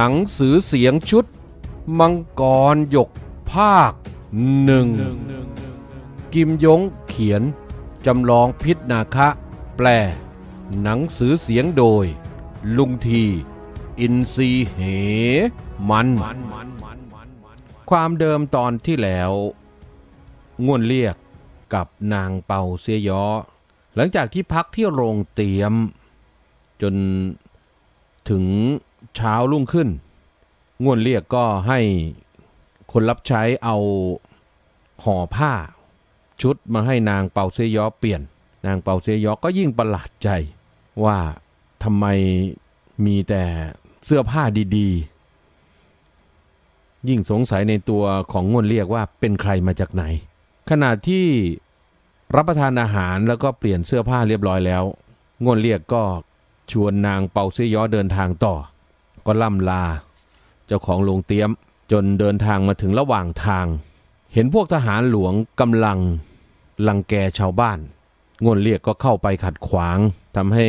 หนังสือเสียงชุด มังกรหยกภาคหนึ่ง กิมยงเขียน จำลองพิษนาคะแปล หนังสือเสียงโดย ลุงที อินซีเหมัน ความเดิมตอนที่แล้วง่วนเรียกกับนางเป่าเสียยอ หลังจากที่พักที่โรงเตียม จนถึงเช้ารุ่งขึ้นง่วนเรียกก็ให้ คนรับใช้เอาห่อผ้า ชุดมาให้นางเปาเซยอเปลี่ยน นางเปาเซยอก็ยิ่งประหลาดใจว่าทำไมมีแต่เสื้อผ้าดี ๆ ยิ่งสงสัยในตัวของง่วนเรียกว่าเป็นใครมาจากไหน ขณะที่รับประทานอาหารแล้วก็เปลี่ยนเสื้อผ้าเรียบร้อยแล้วง่วนเรียกก็ชวนนางเปาเซยอเดินทางต่อก็ล่ำลาเจ้าของโรงเตี้ยมจนเดินทางมาถึงระหว่างทาง เห็นพวกทหารหลวงกำลัง ลังแกชาวบ้านงนเรียกก็เข้าไปขัดขวางทำให้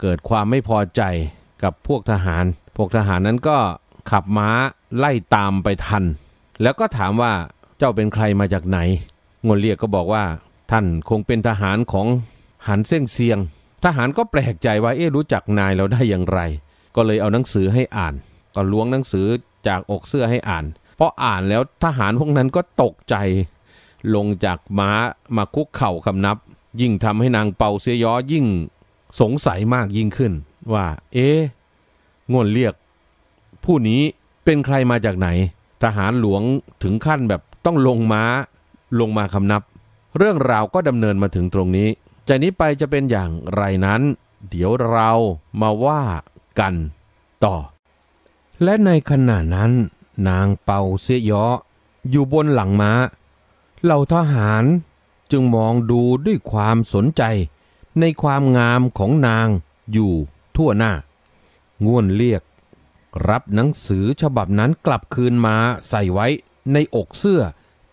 เกิดความไม่พอใจกับพวกทหาร พวกทหารนั้นก็ขับม้าไล่ตามไปทัน แล้วก็ถามว่าเจ้าเป็นใครมาจากไหนงนเรียกก็บอกว่า ท่านคงเป็นทหารของหันเส้นเซียง ทหารก็แปลกใจว่าเอ๊ะรู้จักนายเราได้อย่างไรก็เลยเอาหนังสือให้อ่านก็ล้วงหนังสือจากอกเสื้อให้อ่าน เพราะอ่านแล้วทหารพวกนั้นก็ตกใจลงจากม้ามาคุกเข่าคำนับ ยิ่งทำให้นางเปาเสียยอยิ่งสงสัยมากยิ่งขึ้น ว่าเอ๊งวนเรียก ผู้นี้เป็นใครมาจากไหน ทหารหลวงถึงขั้นแบบต้องลงม้าลงมาคำนับ เรื่องราวก็ดำเนินมาถึงตรงนี้จากนี้ไปจะเป็นอย่างไรนั้น เดี๋ยวเรามาว่ากันต่อ และในขณะนั้นนางเปาเสียยออยู่บนหลังมา้าเหล่าทหารจึงมองดูด้วยความสนใจในความงามของนางอยู่ทั่วหน้า ง่วนเรียก รับหนังสือฉบับนั้นกลับคืนมาใส่ไว้ในอกเสื้อ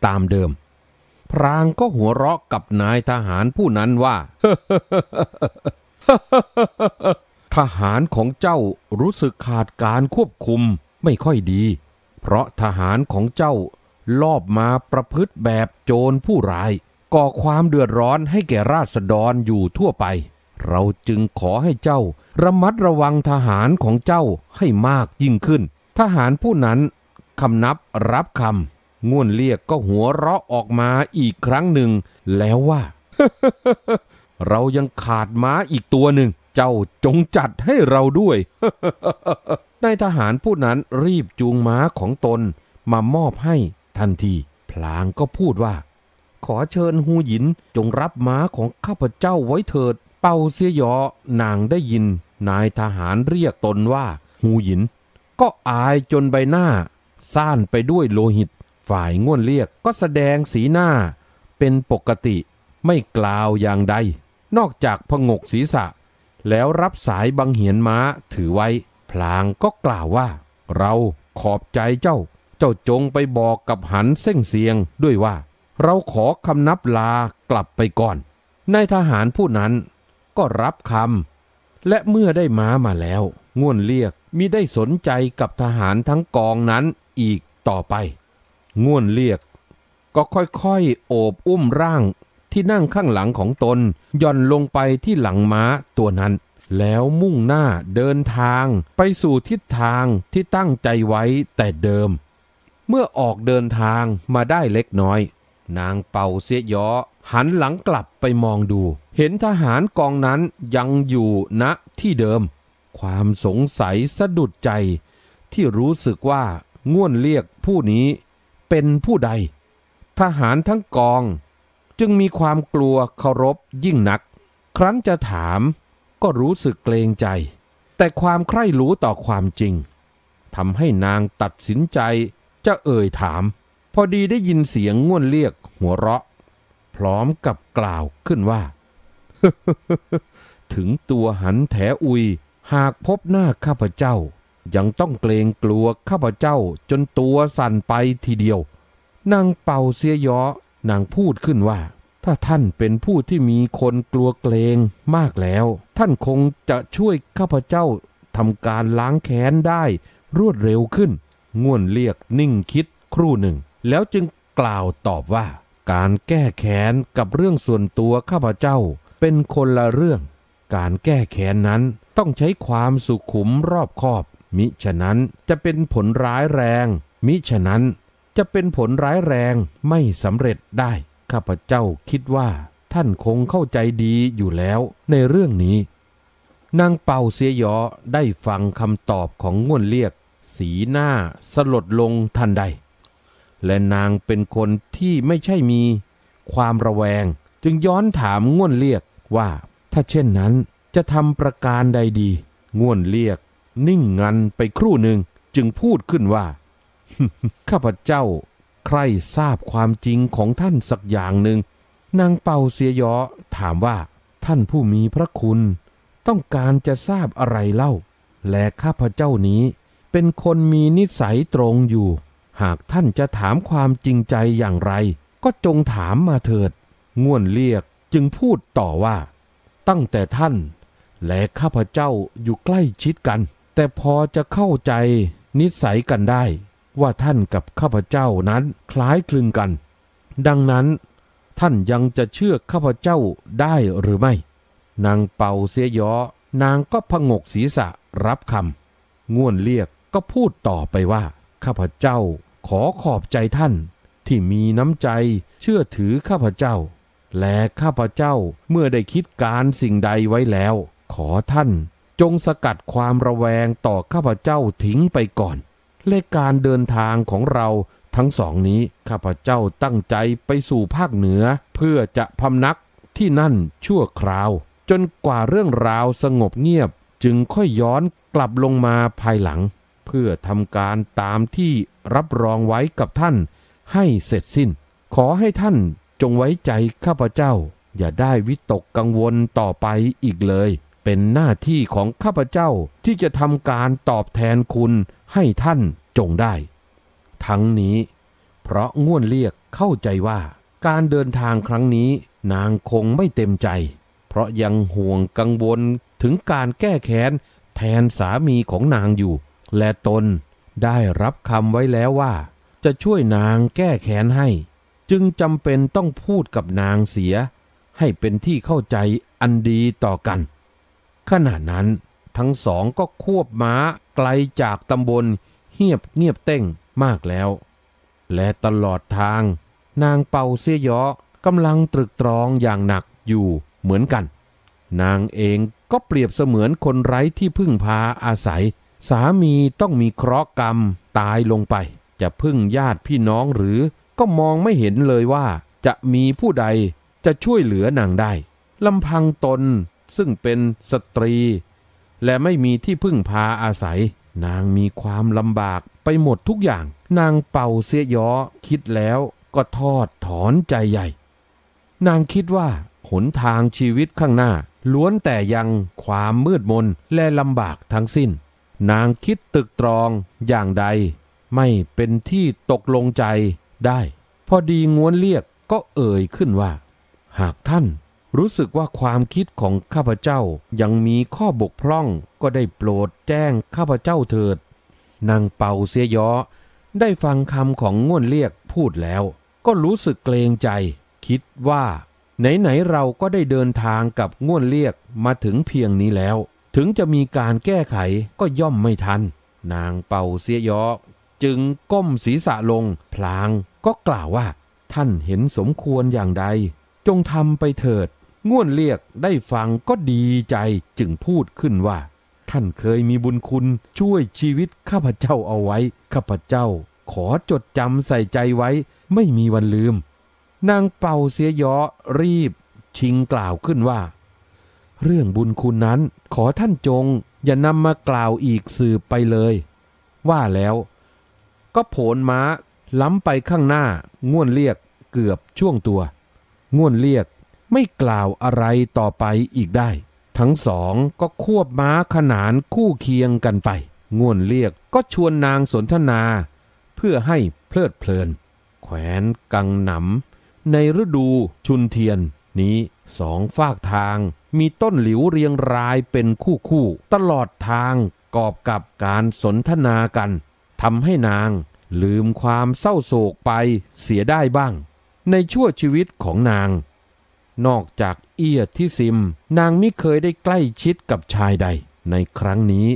ตามเดิม พรางก็หัวเราะกับนายทหารผู้นั้นว่าทหารของเจ้ารู้สึกขาดการควบคุมไม่ค่อยดี เพราะทหารของเจ้า ลอบมาประพฤติแบบโจรผู้ร้าย ก่อความเดือดร้อนให้แก่ราษฎรอยู่ทั่วไป เราจึงขอให้เจ้า ระมัดระวังทหารของเจ้าให้มากยิ่งขึ้น ทหารผู้นั้นคำนับรับคำง่วนเรียกก็หัวเราะออกมาอีกครั้งหนึ่งแล้วว่าเรายังขาดม้าอีกตัวหนึ่งเจ้าจงจัดให้เราด้วย นายทหารผู้นั้นรีบจูงม้าของตน มามอบให้ทันที พลางก็พูดว่า ขอเชิญฮูหยินจงรับม้าของข้าพเจ้าไว้เถิด เป่าเสียยอ นางได้ยิน นายทหารเรียกตนว่าฮูหยิน ก็อายจนใบหน้าซ่านไปด้วยโลหิต ฝ่ายง่วนเรียกก็แสดงสีหน้า เป็นปกติไม่กล่าวอย่างใด นอกจากพงกศีรษะแล้วรับสายบังเหียนม้าถือไว้ พลางก็กล่าวว่าเราขอบใจเจ้าเจ้าจงไปบอกกับหันเส้งเสียงด้วยว่า เราขอคำนับลากลับไปก่อนนายทหารผู้นั้นก็รับคำและเมื่อได้ม้ามาแล้วง่วนเรียกมิได้สนใจกับทหารทั้งกองนั้นอีกต่อไปง่วนเรียกก็ค่อยๆโอบอุ้มร่างที่นั่งข้างหลังของตนย่อนลงไปที่หลังม้าตัวนั้น แล้วมุ่งหน้าเดินทางไปสู่ทิศทางที่ตั้งใจไว้แต่เดิม เมื่อออกเดินทางมาได้เล็กน้อย นางเป่าเสียยอ หันหลังกลับไปมองดู เห็นทหารกองนั้นยังอยู่ณที่เดิม ความสงสัยสะดุดใจ ที่รู้สึกว่าง่วนเรียกผู้นี้เป็นผู้ใด ทหารทั้งกองจึงมีความกลัวเคารพยิ่งนัก ครั้นจะถามก็รู้สึกเกรงใจ แต่ความใคร่รู้ต่อความจริงทำให้นางตัดสินใจจะเอ่ยถาม พอดีได้ยินเสียงง่วนเรียกหัวเราะ พร้อมกับกล่าวขึ้นว่า ถึงตัวหันแถอุยหากพบหน้าข้าพเจ้า ยังต้องเกรงกลัวข้าพเจ้าจนตัวสั่นไปทีเดียวนางเป่าเสียยอนางพูดขึ้นว่า ถ้าท่านเป็นผู้ที่มีคนกลัวเกรงมากแล้ว ท่านคงจะช่วยข้าพเจ้าทำการล้างแค้นได้รวดเร็วขึ้นง่วนเรียกนิ่งคิดครู่หนึ่ง แล้วจึงกล่าวตอบว่า การแก้แค้นกับเรื่องส่วนตัวข้าพเจ้า เป็นคนละเรื่อง การแก้แค้นนั้นต้องใช้ความสุขุมรอบคอบ มิฉะนั้นจะเป็นผลร้ายแรง มิฉะนั้นจะเป็นผลร้ายแรงไม่สำเร็จได้ข้าพเจ้าคิดว่าท่านคงเข้าใจดีอยู่แล้วในเรื่องนี้ นางเป่าเสียยอได้ฟังคำตอบของง่วนเรียก สีหน้าสลดลงทันใด และนางเป็นคนที่ไม่ใช่มี ความระแวงจึงย้อนถามง่วนเรียกว่า ถ้าเช่นนั้นจะทำประการใดดีง่วนเรียกนิ่งงันไปครู่หนึ่งจึงพูดขึ้นว่าข้าพเจ้าใครทราบความจริงของท่านสักอย่างหนึ่งนางเป่าเสียยอถามว่า ท่านผู้มีพระคุณ ต้องการจะทราบอะไรเล่า และข้าพเจ้านี้ เป็นคนมีนิสัยตรงอยู่ หากท่านจะถามความจริงใจอย่างไร ก็จงถามมาเถิดง่วนเรียกจึงพูดต่อว่า ตั้งแต่ท่าน และข้าพเจ้าอยู่ใกล้ชิดกัน แต่พอจะเข้าใจนิสัยกันได้ว่าท่านกับข้าพเจ้านั้นคล้ายคลึงกัน ดังนั้น ท่านยังจะเชื่อข้าพเจ้าได้หรือไม่ นางเป่าเสียยอนางก็พงกศีรษะรับคำ ง่วนเรียกก็พูดต่อไปว่าข้าพเจ้าขอขอบใจท่าน ที่มีน้ำใจเชื่อถือข้าพเจ้า และข้าพเจ้าเมื่อได้คิดการสิ่งใดไว้แล้ว ขอท่าน จงสกัดความระแวงต่อข้าพเจ้าทิ้งไปก่อนและการเดินทางของเราทั้งสองนี้ข้าพเจ้าตั้งใจไปสู่ภาคเหนือ เพื่อจะพำนักที่นั่นชั่วคราว จนกว่าเรื่องราวสงบเงียบจึงค่อยย้อนกลับลงมาภายหลัง เพื่อทำการตามที่รับรองไว้กับท่านให้เสร็จสิ้น ขอให้ท่านจงไว้ใจข้าพเจ้า อย่าได้วิตกกังวลต่อไปอีกเลยเป็นหน้าที่ของข้าพเจ้าที่จะทำการตอบแทนคุณให้ท่านจงได้ ทั้งนี้เพราะง่วนเรียกเข้าใจว่า การเดินทางครั้งนี้ นางคงไม่เต็มใจ เพราะยังห่วงกังวลถึงการแก้แค้นแทนสามีของนางอยู่ และตนได้รับคำไว้แล้วว่าจะช่วยนางแก้แค้นให้ จึงจำเป็นต้องพูดกับนางเสียให้เป็นที่เข้าใจอันดีต่อกันขณะนั้นทั้งสองก็ควบม้าไกลจากตำบลเงียบเงียบเต้งมากแล้ว และตลอดทาง นางเป่าเสียยอกำลังตรึกตรองอย่างหนักอยู่เหมือนกัน นางเองก็เปรียบเสมือนคนไร้ที่พึ่งพาอาศัย สามีต้องมีเคราะห์กรรมตายลงไป จะพึ่งญาติพี่น้องหรือ ก็มองไม่เห็นเลยว่า จะมีผู้ใดจะช่วยเหลือนางได้ลำพังตนซึ่งเป็นสตรี และไม่มีที่พึ่งพาอาศัย นางมีความลำบากไปหมดทุกอย่าง นางเป่าเสียยอคิดแล้วก็ทอดถอนใจใหญ่ นางคิดว่า หนทางชีวิตข้างหน้า ล้วนแต่ยังความมืดมนและลำบากทั้งสิ้น นางคิดตึกตรองอย่างใด ไม่เป็นที่ตกลงใจได้ พอดีง้วนเรียกก็เอ่ยขึ้นว่า หากท่านรู้สึกว่าความคิดของข้าพเจ้ายังมีข้อบกพร่องก็ได้โปรดแจ้งข้าพเจ้าเถิด นางเป่าเสียยอได้ฟังคำของง่วนเรียกพูดแล้ว ก็รู้สึกเกรงใจคิดว่า ไหนไหนเราก็ได้เดินทางกับง่วนเรียกมาถึงเพียงนี้แล้ว ถึงจะมีการแก้ไขก็ย่อมไม่ทัน นางเป่าเสียยอจึงก้มศีรษะลงพลางก็กล่าวว่า ท่านเห็นสมควรอย่างใดจงทำไปเถิดง่วนเรียกได้ฟังก็ดีใจจึงพูดขึ้นว่า ท่านเคยมีบุญคุณช่วยชีวิตข้าพเจ้าเอาไว้ข้าพเจ้า ขอจดจำใส่ใจไว้ไม่มีวันลืมนางเป่าเสียยอรีบ ชิงกล่าวขึ้นว่า เรื่องบุญคุณนั้นขอท่านจงอย่านำมากล่าวอีกสืบไปเลย ว่าแล้ว ก็โผนม้าล้ำไปข้างหน้าง่วนเรียกเกือบช่วงตัวง่วนเรียกไม่กล่าวอะไรต่อไปอีกได้ ทั้งสองก็ควบม้าขนานคู่เคียงกันไปง่วนเรียกก็ชวนนางสนทนา เพื่อให้เพลิดเพลิน แขวนกังหนำในฤดูชุนเทียนนี้สองฝากทาง มีต้นหลิวเรียงรายเป็นคู่คู่ตลอดทางกอบกับการสนทนากันทำให้นางลืมความเศร้าโศกไปเสียได้บ้าง ในชั่วชีวิตของนางนอกจากเอียที่ซิมนางไม่เคยได้ใกล้ชิดกับชายใด ในครั้งนี้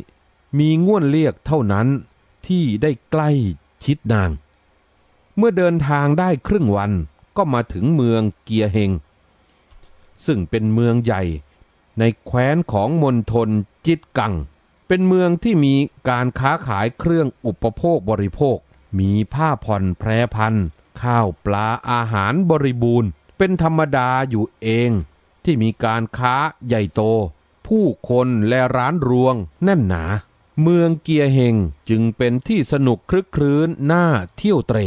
มีง่วนเรียกเท่านั้นที่ได้ใกล้ชิดนาง เมื่อเดินทางได้ครึ่งวันก็มาถึงเมืองเกียเฮงซึ่งเป็นเมืองใหญ่ในแคว้นของมณฑลจิตกัง เป็นเมืองที่มีการค้าขายเครื่องอุปโภคบริโภค มีผ้าผ่อนแพรพันข้าวปลาอาหารบริบูรณ์เป็นธรรมดาอยู่เอง ที่มีการค้าใหญ่โต ผู้คนและร้านรวงแน่นหนา เมืองเกียเฮงจึงเป็นที่สนุกคลึกครื้นน่าเที่ยวเตร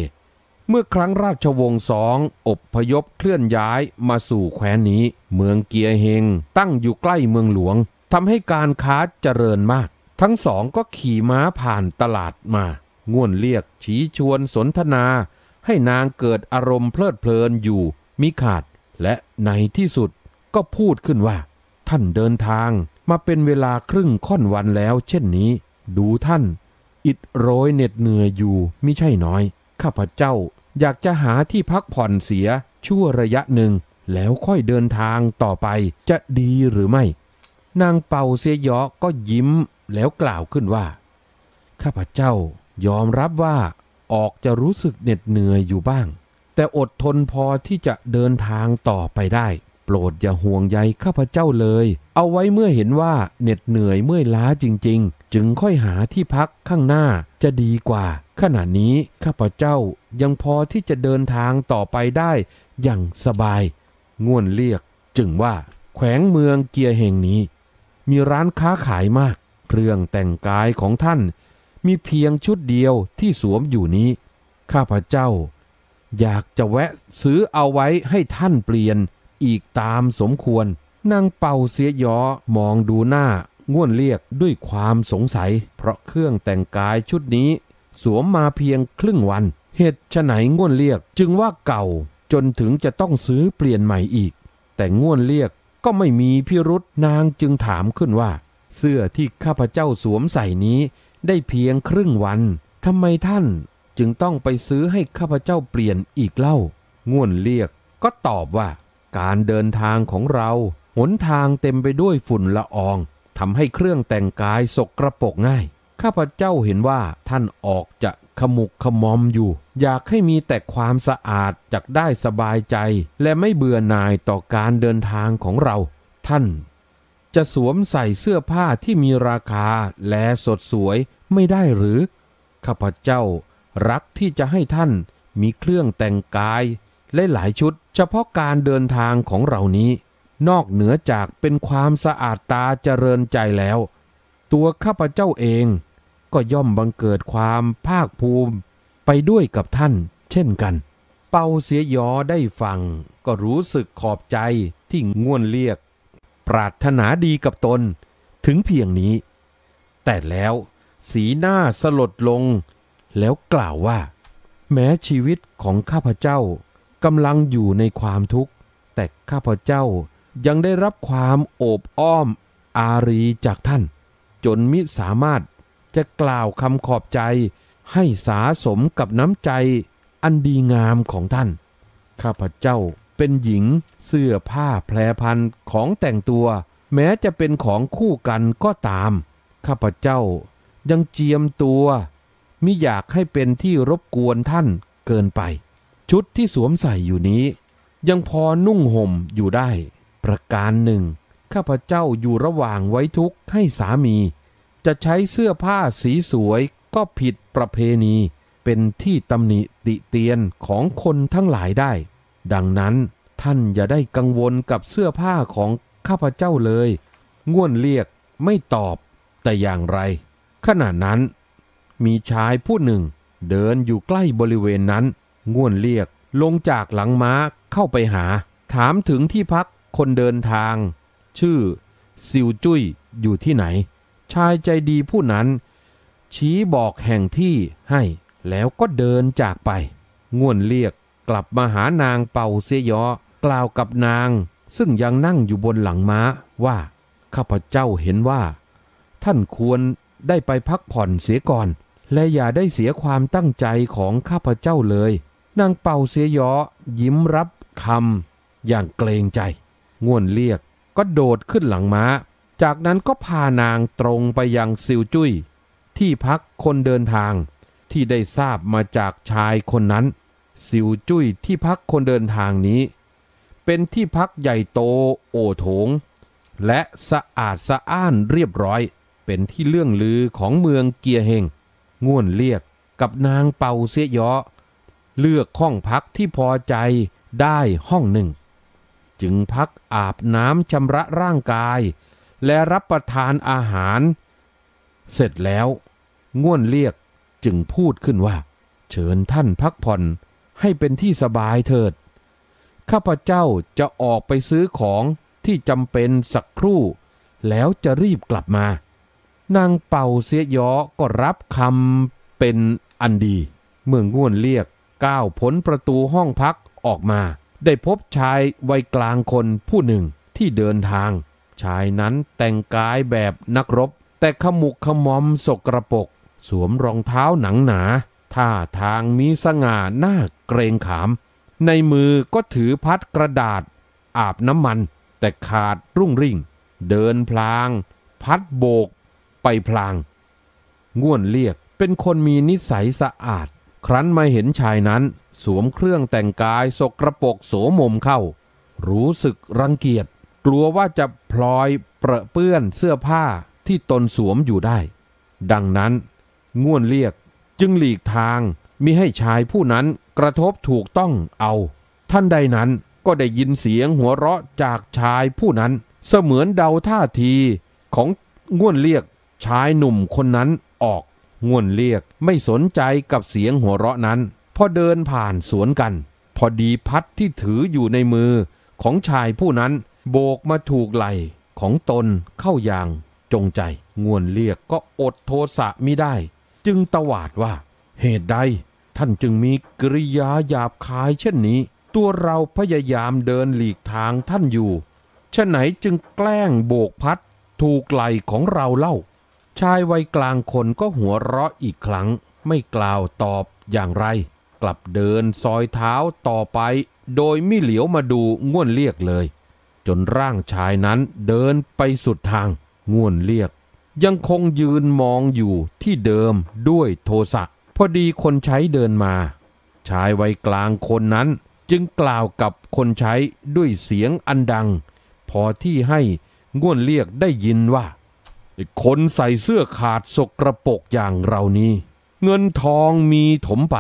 เมื่อครั้งราชวงศ์สองอบพยพเคลื่อนย้ายมาสู่แคว้นนี้ เมืองเกียเฮงตั้งอยู่ใกล้เมืองหลวงทำให้การค้าเจริญมาก ทั้งสองก็ขี่ม้าผ่านตลาดมาง่วนเรียกชี้ชวนสนทนา ให้นางเกิดอารมณ์เพลิดเพลินอยู่มิขาดและในที่สุดก็พูดขึ้นว่า ท่านเดินทางมาเป็นเวลาครึ่งค่อนวันแล้วเช่นนี้ ดูท่านอิดโรยเหน็ดเหนื่อยอยู่มิใช่น้อยข้าพเจ้าอยากจะหาที่พักผ่อนเสียชั่วระยะหนึ่งแล้วค่อยเดินทางต่อไปจะดีหรือไม่ นางเป่าเสียยอก็ยิ้มแล้วกล่าวขึ้นว่าข้าพเจ้ายอมรับว่าออกจะรู้สึกเหน็ดเหนื่อยอยู่บ้างแต่อดทนพอที่จะเดินทางต่อไปได้ โปรดอย่าห่วงใยข้าพเจ้าเลย เอาไว้เมื่อเห็นว่าเหน็ดเหนื่อยเมื่อยล้าจริงๆ จึงค่อยหาที่พักข้างหน้าจะดีกว่า ขณะนี้ข้าพเจ้ายังพอที่จะเดินทางต่อไปได้ อย่างสบายง่วนเรียก จึงว่า แขวงเมืองเกียร์แห่งนี้ มีร้านค้าขายมาก เครื่องแต่งกายของท่าน มีเพียงชุดเดียวที่สวมอยู่นี้ ข้าพเจ้าอยากจะแวะซื้อเอาไว้ให้ท่านเปลี่ยน อีกตามสมควร นางเป่าเสียยอมองดูหน้าง่วนเรียกด้วยความสงสัย เพราะเครื่องแต่งกายชุดนี้ สวมมาเพียงครึ่งวัน เหตุฉไหนง่วนเรียกจึงว่าเก่าจนถึงจะต้องซื้อเปลี่ยนใหม่อีก แต่ง่วนเรียกก็ไม่มีพิรุษนางจึงถามขึ้นว่า เสื้อที่ข้าพเจ้าสวมใส่นี้ ได้เพียงครึ่งวันทำไมท่านจึงต้องไปซื้อให้ข้าพเจ้าเปลี่ยนอีกเล่าง่วนเรียก ก็ตอบว่า การเดินทางของเรา หนทางเต็มไปด้วยฝุ่นละอองทำให้เครื่องแต่งกายสกกระปกง่าย ข้าพเจ้าเห็นว่าท่านออกจะขมุกขมอมอยู่ อยากให้มีแต่ความสะอาดจักได้สบายใจ และไม่เบื่อหน่ายต่อการเดินทางของเรา ท่าน จะสวมใส่เสื้อผ้าที่มีราคาและสดสวยไม่ได้หรือ ข้าพเจ้ารักที่จะให้ท่านมีเครื่องแต่งกายและหลายชุด เฉพาะการเดินทางของเรานี้ นอกเหนือจากเป็นความสะอาดตาเจริญใจแล้ว ตัวข้าพเจ้าเอง ก็ย่อมบังเกิดความภาคภูมิไปด้วยกับท่านเช่นกัน เป่าเสียยอได้ฟัง ก็รู้สึกขอบใจที่ง่วนเรียก ปรารถนาดีกับตนถึงเพียงนี้ แต่แล้วสีหน้าสลดลงแล้วกล่าวว่า แม้ชีวิตของข้าพเจ้ากำลังอยู่ในความทุกข์แต่ข้าพเจ้ายังได้รับความโอบอ้อมอารีจากท่าน จนมิสามารถจะกล่าวคำขอบใจ ให้สาสมกับน้ำใจ อันดีงามของท่านข้าพเจ้าเป็นหญิงเสื้อผ้าแพรพัน ของแต่งตัว แม้จะเป็นของคู่กันก็ตาม ข้าพเจ้ายังเจียมตัวมิอยากให้เป็นที่รบกวนท่านเกินไป ชุดที่สวมใส่อยู่นี้ ยังพอนุ่งห่มอยู่ได้ ประการหนึ่ง ข้าพเจ้าอยู่ระหว่างไว้ทุกข์ให้สามี จะใช้เสื้อผ้าสีสวยก็ผิดประเพณี เป็นที่ตำหนิติเตียนของคนทั้งหลายได้ ดังนั้นท่านอย่าได้กังวลกับเสื้อผ้าของข้าพเจ้าเลยง่วนเรียกไม่ตอบแต่อย่างไร ขณะนั้นมีชายผู้หนึ่ง เดินอยู่ใกล้บริเวณนั้นง่วนเรียกลงจากหลังม้าเข้าไปหา ถามถึงที่พักคนเดินทาง ชื่อซิวจุ้ยอยู่ที่ไหน ชายใจดีผู้นั้นชี้บอกแห่งที่ให้ แล้วก็เดินจากไปง่วนเรียกกลับมาหานางเป่าเสียยอกล่าวกับนาง ซึ่งยังนั่งอยู่บนหลังม้าว่าข้าพเจ้าเห็นว่า ท่านควรได้ไปพักผ่อนเสียก่อนและอย่าได้เสียความตั้งใจของข้าพเจ้าเลย นางเป่าเสียยอยิ้มรับคำอย่างเกรงใจ ง่วนเรียกก็โดดขึ้นหลังมา้า จากนั้นก็พานางตรงไปยังซิวจุ้ยที่พักคนเดินทาง ที่ได้ทราบมาจากชายคนนั้น ซิวจุ้ยที่พักคนเดินทางนี้ เป็นที่พักใหญ่โตโอโถง และสะอาดสะอ้านเรียบร้อย เป็นที่เลื่องลือของเมืองเกียเฮงง่วนเรียกกับนางเป่าเสียยอเลือกห้องพักที่พอใจได้ห้องหนึ่ง จึงพักอาบน้ำชำระร่างกายและรับประทานอาหาร เสร็จแล้ว ง่วนเรียกจึงพูดขึ้นว่าเชิญท่านพักผ่อนให้เป็นที่สบายเถิด ข้าพเจ้าจะออกไปซื้อของที่จำเป็นสักครู่แล้วจะรีบกลับมานางเป่าเสียยอก็รับคำเป็นอันดี เมืองง่วนเรียกก้าวพ้นประตูห้องพักออกมาได้พบชายวัยกลางคนผู้หนึ่งที่เดินทาง ชายนั้นแต่งกายแบบนักรบ แต่ขมุกขมอมสกระปก สวมรองเท้าหนังหนาท่าทางมีสง่าหน้าเกรงขาม ในมือก็ถือพัดกระดาษอาบน้ำมันแต่ขาดรุ่งริ่งเดินพลางพัดโบกไปพลางง่วนเรียกเป็นคนมีนิสัยสะอาด ครั้นมาเห็นชายนั้น สวมเครื่องแต่งกายสกระปกโสมมเข้า รู้สึกรังเกียจ กลัวว่าจะพลอยเปรอะเปื้อนเสื้อผ้าที่ตนสวมอยู่ได้ ดังนั้นง่วนเรียกจึงหลีกทางมิให้ชายผู้นั้นกระทบถูกต้องเอาท่านใดนั้นก็ได้ยินเสียงหัวเราะจากชายผู้นั้นเสมือนเดาท่าทีของง่วนเรียกชายหนุ่มคนนั้นออกง่วนเรียกไม่สนใจกับเสียงหัวเราะนั้นพอเดินผ่านสวนกัน พอดีพัดที่ถืออยู่ในมือ ของชายผู้นั้นโบกมาถูกไหลของตนเข้าอย่าง จงใจง่วนเรียกก็อดโทสะไม่ได้ จึงตวาดว่า เหตุใดท่านจึงมีกริยาหยาบคายเช่นนี้ ตัวเราพยายามเดินหลีกทางท่านอยู่่ะไหนจึงแกล้งโบกพัดถูกไหลของเราเล่าชายวัยกลางคนก็หัวเราะอีกครั้งไม่กล่าวตอบอย่างไร กลับเดินซอยเท้าต่อไปโดยไม่เหลียวมาดูง่วนเรียกเลย จนร่างชายนั้นเดินไปสุดทางง่วนเรียก ยังคงยืนมองอยู่ที่เดิมด้วยโทสะพอดีคนใช้เดินมา ชายวัยกลางคนนั้นจึงกล่าวกับคนใช้ด้วยเสียงอันดัง พอที่ให้ง่วนเรียกได้ยินว่าคนใส่เสื้อขาดสกระปกอย่างเรานี้ เงินทองมีถมไป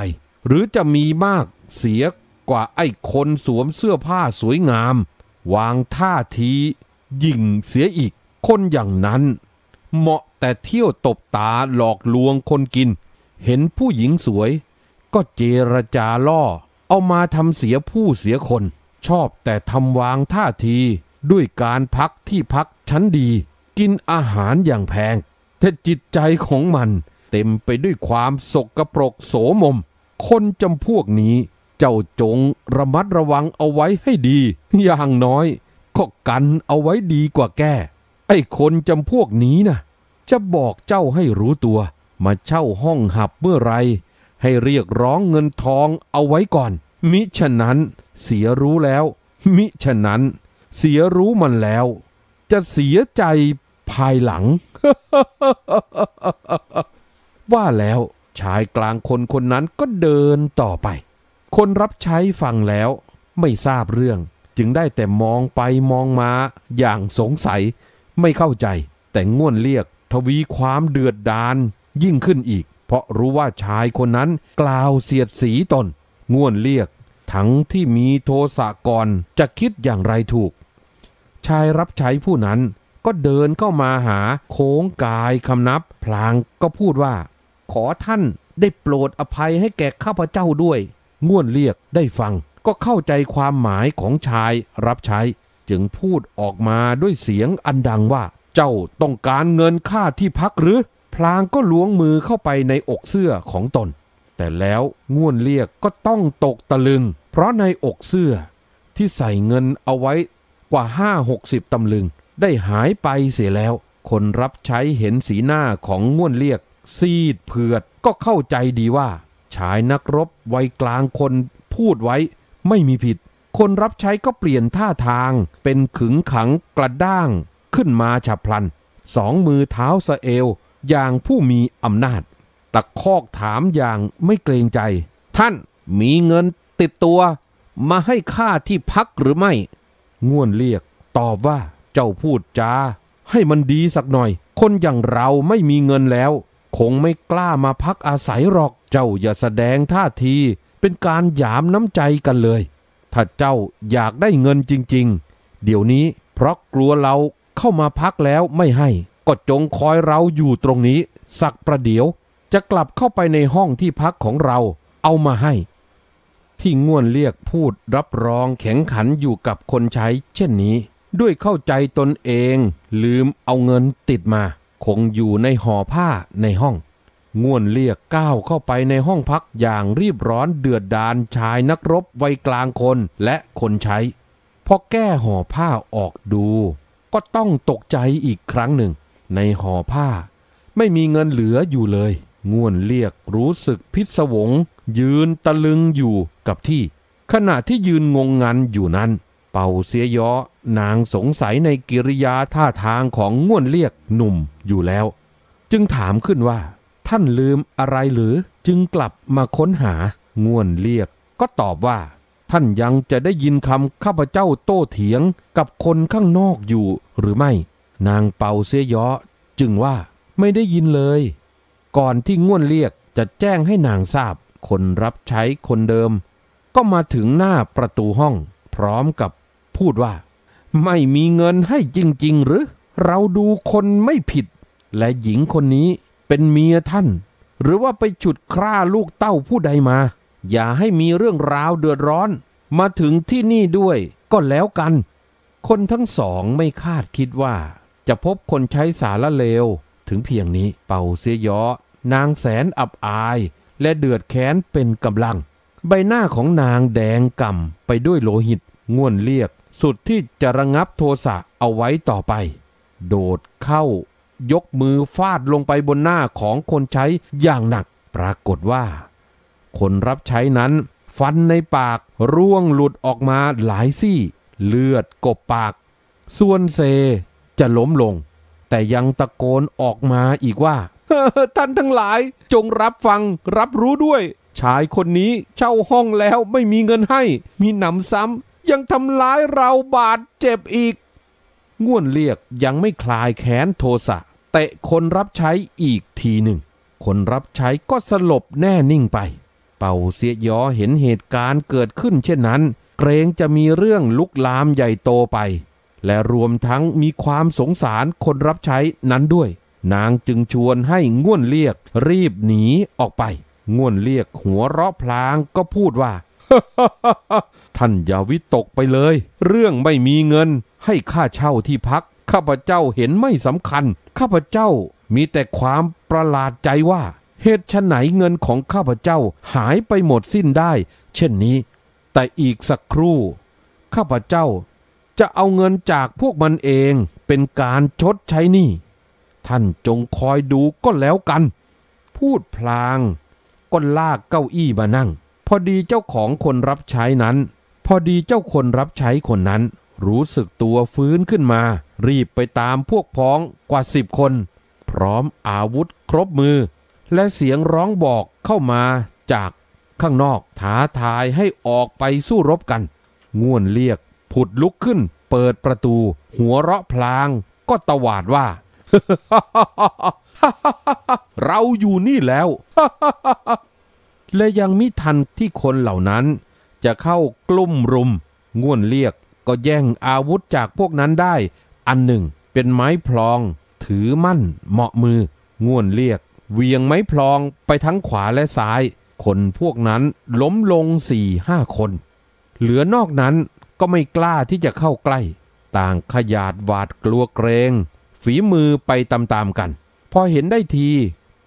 หรือจะมีมากเสียกว่าไอ้คนสวมเสื้อผ้าสวยงาม วางท่าทียิ่งเสียอีกคนอย่างนั้น เหมาะแต่เที่ยวตบตาหลอกลวงคนกิน เห็นผู้หญิงสวย ก็เจรจาล่อเอามาทำเสียผู้เสียคน ชอบแต่ทำวางท่าทีด้วยการพักที่พักชั้นดีกินอาหารอย่างแพงแต่จิตใจของมัน เต็มไปด้วยความสกรปรกโสมม คนจำพวกนี้ เจ้าจงระมัดระวังเอาไว้ให้ดี อย่างน้อยก็กันเอาไว้ดีกว่าแก้ไอ้คนจำพวกนี้นะจะบอกเจ้าให้รู้ตัว มาเช่าห้องหับเมื่อไร ให้เรียกร้องเงินทองเอาไว้ก่อน มิฉะนั้นเสียรู้แล้ว มิฉะนั้น เสียรู้มันแล้ว จะเสียใจภายหลัง ว่าแล้วชายกลางคนคนนั้นก็เดินต่อไป คนรับใช้ฟังแล้ว ไม่ทราบเรื่อง จึงได้แต่มองไปมองมา อย่างสงสัย ไม่เข้าใจ แต่ง่วนเรียก ทวีความเดือดดานยิ่งขึ้นอีก เพราะรู้ว่าชายคนนั้นกล่าวเสียดสีตนง่วนเรียก ทั้งที่มีโทสะก่อนจะคิดอย่างไรถูก ชายรับใช้ผู้นั้นก็เดินเข้ามาหาโค้งกายคำนับ พลางก็พูดว่า ขอท่านได้โปรดอภัยให้แก่ข้าพเจ้าด้วยง่วนเรียกได้ฟังก็เข้าใจความหมายของชายรับใช้ จึงพูดออกมาด้วยเสียงอันดังว่าเจ้าต้องการเงินค่าที่พักหรือ พลางก็ล้วงมือเข้าไปในอกเสื้อของตน แต่แล้วง่วนเรียกก็ต้องตกตะลึง เพราะในอกเสื้อที่ใส่เงินเอาไว้กว่าห้าหกสิบตำลึงได้หายไปเสียแล้ว คนรับใช้เห็นสีหน้าของง่วนเรียก ซีดเผือด ก็เข้าใจดีว่า ชายนักรบวัยกลางคนพูดไว้ไม่มีผิด คนรับใช้ก็เปลี่ยนท่าทาง เป็นขึงขังกระด้าง ขึ้นมาฉับพลัน สองมือเท้าสะเอว อย่างผู้มีอำนาจ ตะคอกถามอย่างไม่เกรงใจ ท่านมีเงินติดตัว มาให้ค่าที่พักหรือไม่ง่วนเรียกตอบว่าเจ้าพูดจาให้มันดีสักหน่อย คนอย่างเราไม่มีเงินแล้ว คงไม่กล้ามาพักอาศัยหรอก เจ้าอย่าแสดงท่าที เป็นการหยามน้ำใจกันเลย ถ้าเจ้าอยากได้เงินจริงๆ เดี๋ยวนี้เพราะกลัวเราเข้ามาพักแล้วไม่ให้ ก็จงคอยเราอยู่ตรงนี้ สักประเดี๋ยว จะกลับเข้าไปในห้องที่พักของเรา เอามาให้ ที่ง่วนเรียกพูดรับรองแข็งขันอยู่กับคนใช้ เช่นนี้ด้วยเข้าใจตนเอง ลืมเอาเงินติดมา คงอยู่ในห่อผ้าในห้องง่วนเรียกก้าวเข้าไปในห้องพักอย่างรีบร้อนเดือดดาลชายนักรบวัยกลางคนและคนใช้พอแก้ห่อผ้าออกดู ก็ต้องตกใจอีกครั้งหนึ่ง ในห่อผ้า ไม่มีเงินเหลืออยู่เลยง่วนเรียกรู้สึกพิศวงยืนตะลึงอยู่กับที่ ขณะที่ยืนงงงันอยู่นั้นเป่าเสียยอนางสงสัยในกิริยาท่าทางของง่วนเรียกหนุ่มอยู่แล้ว จึงถามขึ้นว่า ท่านลืมอะไรหรือ จึงกลับมาค้นหาง่วนเรียก ก็ตอบว่าท่านยังจะได้ยินคำข้าพเจ้าโต้เถียงกับคนข้างนอกอยู่หรือไม่ นางเป่าเสียยอจึงว่าไม่ได้ยินเลย ก่อนที่ง่วนเรียกจะแจ้งให้นางทราบคนรับใช้คนเดิม ก็มาถึงหน้าประตูห้อง พร้อมกับพูดว่า ไม่มีเงินให้จริงๆ หรือเราดูคนไม่ผิด และหญิงคนนี้เป็นเมียท่าน หรือว่าไปฉุดคร่าลูกเต้าผู้ใดมา อย่าให้มีเรื่องราวเดือดร้อน มาถึงที่นี่ด้วยก็แล้วกัน คนทั้งสองไม่คาดคิดว่าจะพบคนใช้สารเลวถึงเพียงนี้เป่าเสียยอนางแสนอับอายและเดือดแค้นเป็นกำลัง ใบหน้าของนางแดงก่ำไปด้วยโลหิตง่วนเรียกสุดที่จะระงับโทสะเอาไว้ต่อไป โดดเข้า ยกมือฟาดลงไปบนหน้าของคนใช้อย่างหนัก ปรากฏว่า คนรับใช้นั้น ฟันในปากร่วงหลุดออกมาหลายซี่ เลือดกบปาก ส่วนเซจะล้มลง แต่ยังตะโกนออกมาอีกว่า ท่านทั้งหลาย จงรับฟังรับรู้ด้วย ชายคนนี้เช่าห้องแล้วไม่มีเงินให้ มีหนำซ้ำยังทำร้ายเราบาดเจ็บอีก ง่วนเรียกยังไม่คลายแขนโทสะเตะคนรับใช้อีกทีหนึ่ง คนรับใช้ก็สลบแน่นิ่งไป เป่าเสียยอเห็นเหตุการณ์เกิดขึ้นเช่นนั้น เกรงจะมีเรื่องลุกลามใหญ่โตไป และรวมทั้งมีความสงสารคนรับใช้นั้นด้วย นางจึงชวนให้ง่วนเรียกรีบหนีออกไป ง่วนเรียกหัวเราะพลางก็พูดว่าท่านอย่าวิตกไปเลย เรื่องไม่มีเงินให้ค่าเช่าที่พัก ข้าพเจ้าเห็นไม่สำคัญ ข้าพเจ้ามีแต่ความประหลาดใจว่าเหตุชะไหนเงินของข้าพเจ้าหายไปหมดสิ้นได้ เช่นนี้ แต่อีกสักครู่ ข้าพเจ้า จะเอาเงินจากพวกมันเองเป็นการชดใช้หนี้ท่านจงคอยดูก็แล้วกัน พูดพลางก็ลากเก้าอี้มานั่งพอดีเจ้าของคนรับใช้นั้น พอดีเจ้าคนรับใช้คนนั้น รู้สึกตัวฟื้นขึ้นมา รีบไปตามพวกพ้องกว่าสิบคน พร้อมอาวุธครบมือ และเสียงร้องบอกเข้ามาจากข้างนอกท้าทายให้ออกไปสู้รบกัน ง่วนเรียกผุดลุกขึ้น เปิดประตู หัวเราะพลาง ก็ตวาดว่าเราอยู่นี่แล้วและยังมิทันที่คนเหล่านั้น จะเข้ากลุ่มรุมง่วนเรียกก็แย่งอาวุธจากพวกนั้นได้ อันหนึ่งเป็นไม้พลองถือมั่นเหมาะมือง่วนเรียกเวียงไม้พลองไปทั้งขวาและซ้าย คนพวกนั้นล้มลงสี่ห้าคน เหลือนอกนั้นก็ไม่กล้าที่จะเข้าใกล้ ต่างขยาดหวาดกลัว เกรง ฝีมือไปตามๆกัน พอเห็นได้ที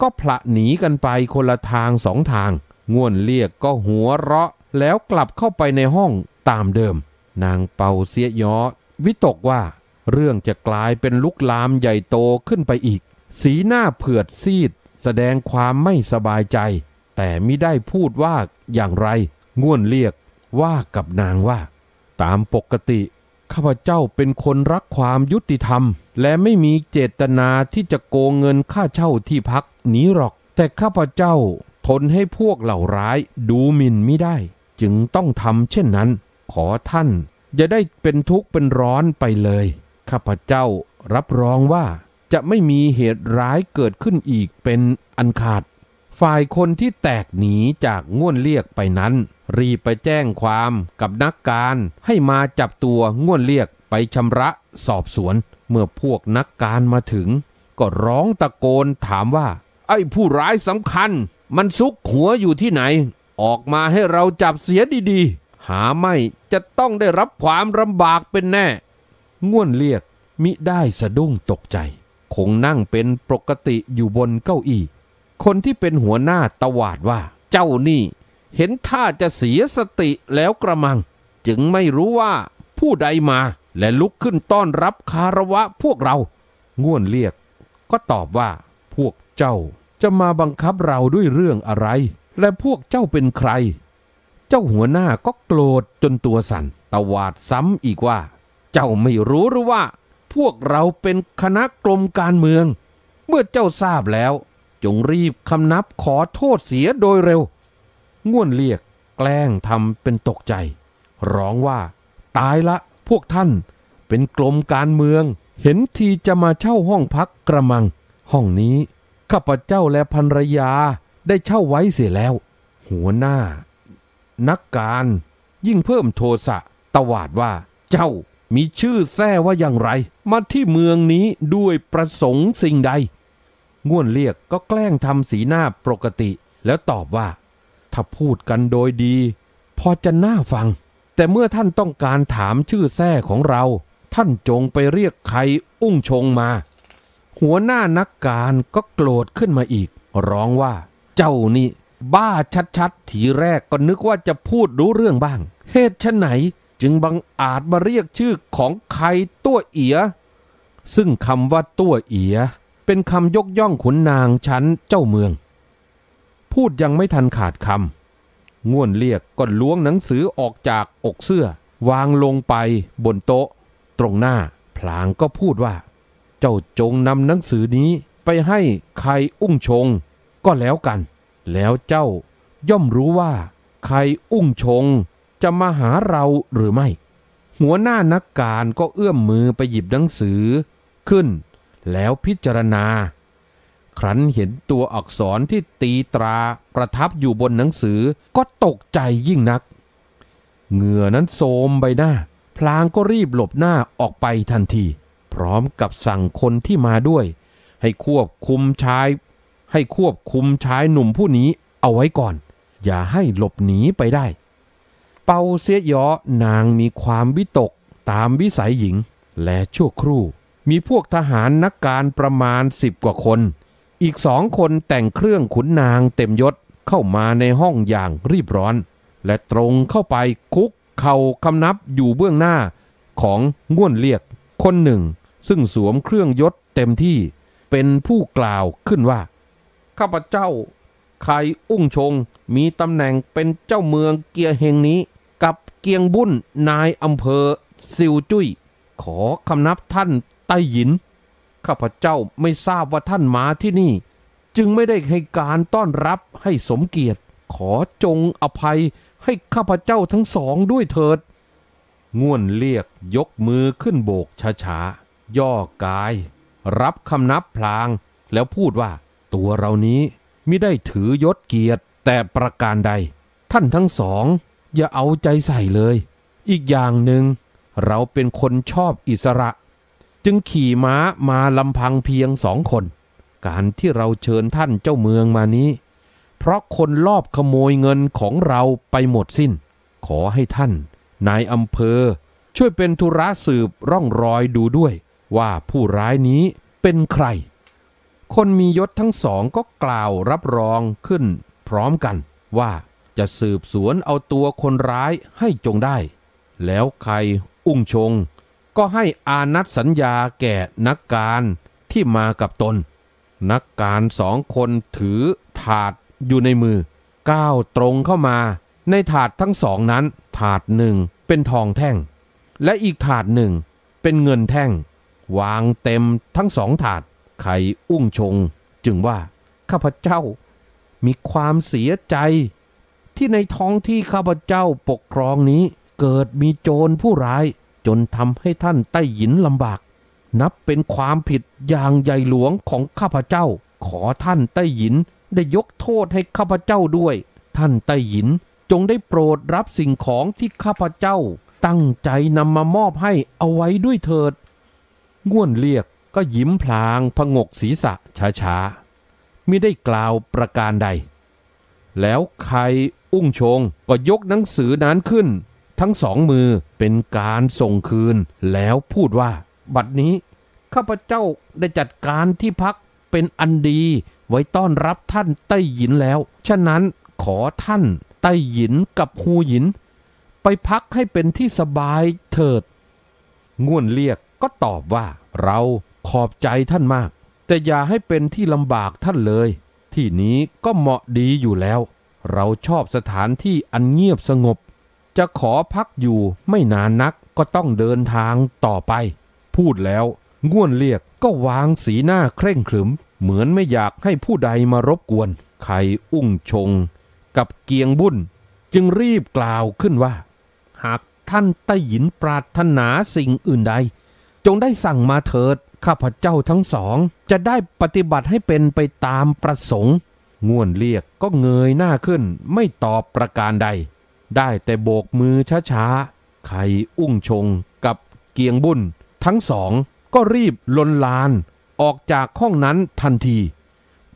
ก็ผละหนีกันไปคนละทางสองทางง่วนเรียกก็หัวเราะ แล้วกลับเข้าไปในห้องตามเดิม นางเปาเสียยอวิตกว่า เรื่องจะกลายเป็นลุกลามใหญ่โตขึ้นไปอีก สีหน้าเผือดซีดแสดงความไม่สบายใจ แต่ไม่ได้พูดว่าอย่างไรง่วนเรียกว่ากับนางว่า ตามปกติข้าพเจ้าเป็นคนรักความยุติธรรม และไม่มีเจตนาที่จะโกงเงินค่าเช่าที่พักนี้หรอก แต่ข้าพเจ้าทนให้พวกเหล่าร้ายดูหมิ่นไม่ได้ จึงต้องทำเช่นนั้น ขอท่านอย่าได้เป็นทุกข์เป็นร้อนไปเลยข้าพเจ้ารับรองว่า จะไม่มีเหตุร้ายเกิดขึ้นอีกเป็นอันขาด ฝ่ายคนที่แตกหนีจากง่วนเรียกไปนั้น รีบไปแจ้งความกับนักการ ให้มาจับตัวง่วนเรียกไปชำระสอบสวนเมื่อพวกนักการมาถึง ก็ร้องตะโกนถามว่า ไอ้ผู้ร้ายสำคัญมันซุกหัวอยู่ที่ไหน ออกมาให้เราจับเสียดีๆ หาไม่จะต้องได้รับความลำบากเป็นแน่ ง่วนเรียกมิได้สะดุ้งตกใจ คงนั่งเป็นปกติอยู่บนเก้าอี้ คนที่เป็นหัวหน้าตวาดว่า เจ้านี่ เห็นท่าจะเสียสติแล้วกระมัง จึงไม่รู้ว่าผู้ใดมาและลุกขึ้นต้อนรับคาระวะพวกเราง่วนเรียกก็ตอบว่าพวกเจ้าจะมาบังคับเราด้วยเรื่องอะไร และพวกเจ้าเป็นใคร เจ้าหัวหน้าก็โกรธจนตัวสัน่น ตวาดซ้ำอีกว่า เจ้าไม่รู้หรือว่าพวกเราเป็นคณะกรมการเมือง เมื่อเจ้าทราบแล้ว จงรีบคำนับขอโทษเสียโดยเร็วง่วนเรียกแกล้งทำเป็นตกใจ ร้องว่าตายละพวกท่านเป็นกรมการเมือง เห็นทีจะมาเช่าห้องพักกระมัง ห้องนี้ข้าพเจ้าและภรรยาได้เช่าไว้เสียแล้ว หัวหน้านักการ ยิ่งเพิ่มโทสะตวาดว่า เจ้ามีชื่อแท้ว่าอย่างไรมาที่เมืองนี้ด้วยประสงค์สิ่งใด ง่วนเรียกก็แกล้งทำสีหน้าปกติ แล้วตอบว่า ถ้าพูดกันโดยดี พอจะน่าฟัง แต่เมื่อท่านต้องการถามชื่อแท้ของเรา ท่านจงไปเรียกใครอุ้งชงมาหัวหน้านักการก็โกรธขึ้นมาอีก ร้องว่า เจ้านี่บ้าชัดๆทีแรกก็นึกว่าจะพูดรู้เรื่องบ้างเหตุชะไหน จึงบังอาจมาเรียกชื่อของใครตัวเอีย ซึ่งคำว่าตัวเอีย เป็นคำยกย่องขุนนางชั้นเจ้าเมือง พูดยังไม่ทันขาดคำง่วนเรียกก็ล้วงหนังสือออกจากอกเสื้อ วางลงไป บนโต๊ะ ตรงหน้า พลางก็พูดว่าเจ้าจงนำหนังสือนี้ไปให้ใครอุ้งชง ก็แล้วกัน แล้วเจ้าย่อมรู้ว่าใครอุ้งชงจะมาหาเราหรือไม่ หัวหน้านักการก็เอื้อมมือไปหยิบหนังสือขึ้น แล้วพิจารณา ครั้นเห็นตัวอักษรที่ตีตราประทับอยู่บนหนังสือก็ตกใจยิ่งนัก เหงื่อนั้นโสมใบหน้า พลางก็รีบหลบหน้าออกไปทันทีพร้อมกับสั่งคนที่มาด้วยให้ควบคุมชายให้ควบคุมชายหนุ่มผู้นี้เอาไว้ก่อน อย่าให้หลบหนีไปได้ เปาเสียยอนางมีความวิตกตามวิสัยหญิงและชั่วครู่ มีพวกทหารนักการประมาณสิบกว่าคน อีกสองคนแต่งเครื่องขุนนางเต็มยศเข้ามาในห้องอย่างรีบร้อน และตรงเข้าไปคุกเข่าคำนับอยู่เบื้องหน้าของง่วนเรียกคนหนึ่งซึ่งสวมเครื่องยศเต็มที่ เป็นผู้กล่าวขึ้นว่า ข้าพเจ้าไข่อุ้งชง มีตำแหน่งเป็นเจ้าเมืองเกียเฮงนี้ กับเกียงบุญนายอำเภอซิวจุย้ย ขอคำนับท่านไต้หยิน ข้าพเจ้าไม่ทราบว่าท่านมาที่นี่ จึงไม่ได้ให้การต้อนรับให้สมเกียรติ ขอจงอภัยให้ข้าพเจ้าทั้งสองด้วยเถิดง่วนเรียกยกมือขึ้นโบกช้าๆย่อกาย รับคำนับพลาง แล้วพูดว่าตัวเรานี้ไม่ได้ถือยศเกียรติแต่ประการใด ท่านทั้งสอง อย่าเอาใจใส่เลย อีกอย่างหนึ่งเราเป็นคนชอบอิสระ จึงขี่ม้ามาลำพังเพียงสองคน การที่เราเชิญท่านเจ้าเมืองมานี้ เพราะคนลอบขโมยเงินของเราไปหมดสิน้น ขอให้ท่าน นายอำเภอ ช่วยเป็นธุระสืบร่องรอยดูด้วยว่าผู้ร้ายนี้เป็นใคร คนมียศทั้งสองก็กล่าวรับรองขึ้น พร้อมกันว่าจะสืบสวนเอาตัวคนร้ายให้จงได้ แล้วใครอุ้งชง ก็ให้อานัดสัญญาแก่นักการที่มากับตน นักการสองคนถือถาดอยู่ในมือก้าวตรงเข้ามา ในถาดทั้งสองนั้นถาดหนึ่งเป็นทองแท่ง และอีกถาดหนึ่งเป็นเงินแท่งวางเต็มทั้งสองถาดไข่อุ้งชง จึงว่าข้าพเจ้ามีความเสียใจ ที่ในท้องที่ข้าพเจ้าปกครองนี้ เกิดมีโจรผู้ร้ายจนทำให้ท่านใต้หินลำบาก นับเป็นความผิดอย่างใหญ่หลวงของข้าพเจ้า ขอท่านใต้หินได้ยกโทษให้ข้าพเจ้าด้วย ท่านไต้หินจงได้โปรดรับสิ่งของที่ข้าพเจ้า ตั้งใจนำมามอบให้เอาไว้ด้วยเถิดง่วนเรียกก็ยิ้มพลางพงกศีรษะช้าๆไม่ได้กล่าวประการใด แล้วใครอุ้งชงก็ยกหนังสือนั้นขึ้น ทั้งสองมือเป็นการส่งคืนแล้วพูดว่า บัดนี้ข้าพเจ้าได้จัดการที่พักเป็นอันดีไว้ต้อนรับท่านไต้หยินแล้วฉะนั้นขอท่านไต้หยินกับฮูหยิน ไปพักให้เป็นที่สบายเถิดง่วนเรียกก็ตอบว่าเราขอบใจท่านมาก แต่อย่าให้เป็นที่ลำบากท่านเลย ที่นี้ก็เหมาะดีอยู่แล้ว เราชอบสถานที่อันเงียบสงบ จะขอพักอยู่ไม่นานนักก็ต้องเดินทางต่อไป พูดแล้วง่วนเรียกก็วางสีหน้าเคร่งขรึม เหมือนไม่อยากให้ผู้ใดมารบกวนไข่อุ้งชง กับเกียงบุญจึงรีบกล่าวขึ้นว่า หากท่านตะหยินปรารถนาสิ่งอื่นใดจงได้สั่งมาเถิดข้าพเจ้าทั้งสองจะได้ปฏิบัติให้เป็นไปตามประสงค์ง่วนเรียกก็เงยหน้าขึ้นไม่ตอบประการใด ได้แต่โบกมือช้าๆไข่อุ้งชงกับเกียงบุญทั้งสองก็รีบลนลานออกจากห้องนั้นทันที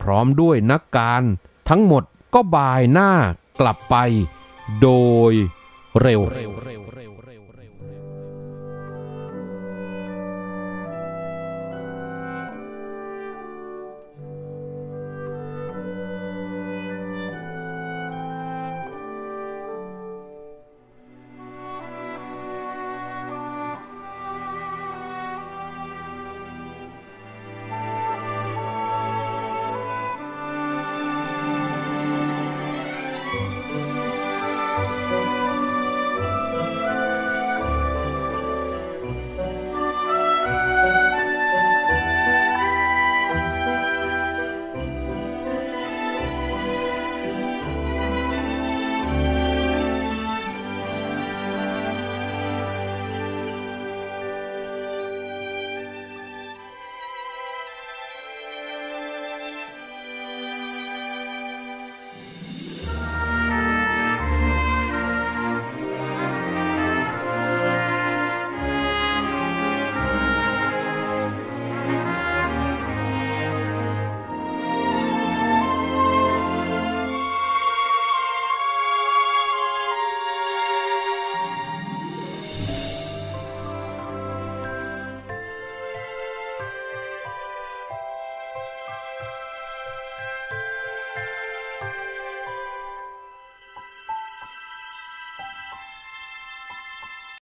พร้อมด้วยนักการทั้งหมดก็บายหน้ากลับไปโดยเร็ว